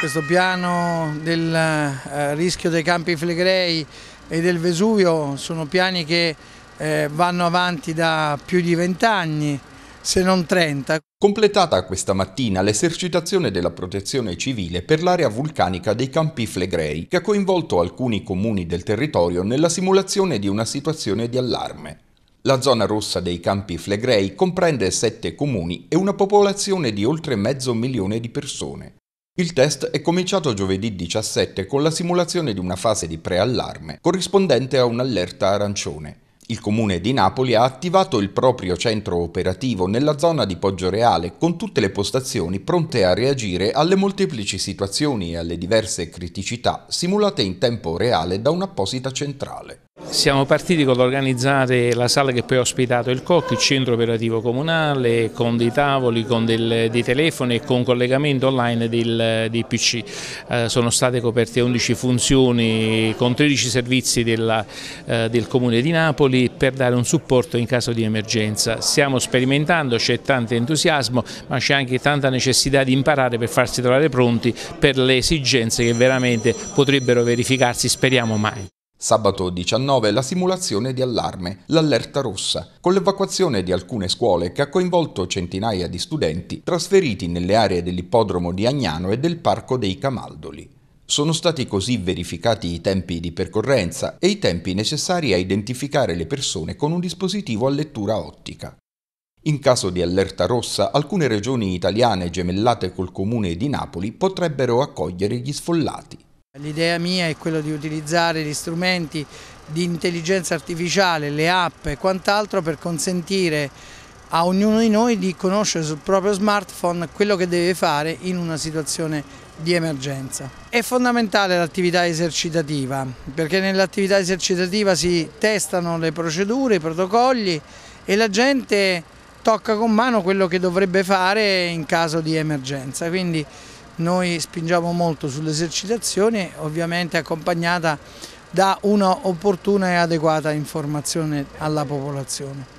Questo piano del eh, rischio dei campi Flegrei e del Vesuvio sono piani che eh, vanno avanti da più di vent'anni, se non 30. Completata questa mattina l'esercitazione della protezione civile per l'area vulcanica dei Campi Flegrei, che ha coinvolto alcuni comuni del territorio nella simulazione di una situazione di allarme. La zona rossa dei Campi Flegrei comprende sette comuni e una popolazione di oltre mezzo milione di persone. Il test è cominciato giovedì 17 con la simulazione di una fase di preallarme corrispondente a un'allerta arancione. Il comune di Napoli ha attivato il proprio centro operativo nella zona di Poggio Reale con tutte le postazioni pronte a reagire alle molteplici situazioni e alle diverse criticità simulate in tempo reale da un'apposita centrale. Siamo partiti con l'organizzare la sala che poi ha ospitato il COC, il centro operativo comunale, con dei tavoli, con del, dei telefoni e con collegamento online del, dei PC. Eh, sono state coperte 11 funzioni con 13 servizi della, eh, del Comune di Napoli per dare un supporto in caso di emergenza. Stiamo sperimentando, c'è tanto entusiasmo ma c'è anche tanta necessità di imparare per farsi trovare pronti per le esigenze che veramente potrebbero verificarsi, speriamo mai. Sabato 19 la simulazione di allarme, l'allerta rossa, con l'evacuazione di alcune scuole che ha coinvolto centinaia di studenti trasferiti nelle aree dell'ippodromo di Agnano e del parco dei Camaldoli. Sono stati così verificati i tempi di percorrenza e i tempi necessari a identificare le persone con un dispositivo a lettura ottica. In caso di allerta rossa, alcune regioni italiane gemellate col comune di Napoli potrebbero accogliere gli sfollati. L'idea mia è quella di utilizzare gli strumenti di intelligenza artificiale, le app e quant'altro per consentire a ognuno di noi di conoscere sul proprio smartphone quello che deve fare in una situazione di emergenza. È fondamentale l'attività esercitativa perché nell'attività esercitativa si testano le procedure, i protocolli e la gente tocca con mano quello che dovrebbe fare in caso di emergenza. Quindi noi spingiamo molto sull'esercitazione, ovviamente accompagnata da una opportuna e adeguata informazione alla popolazione.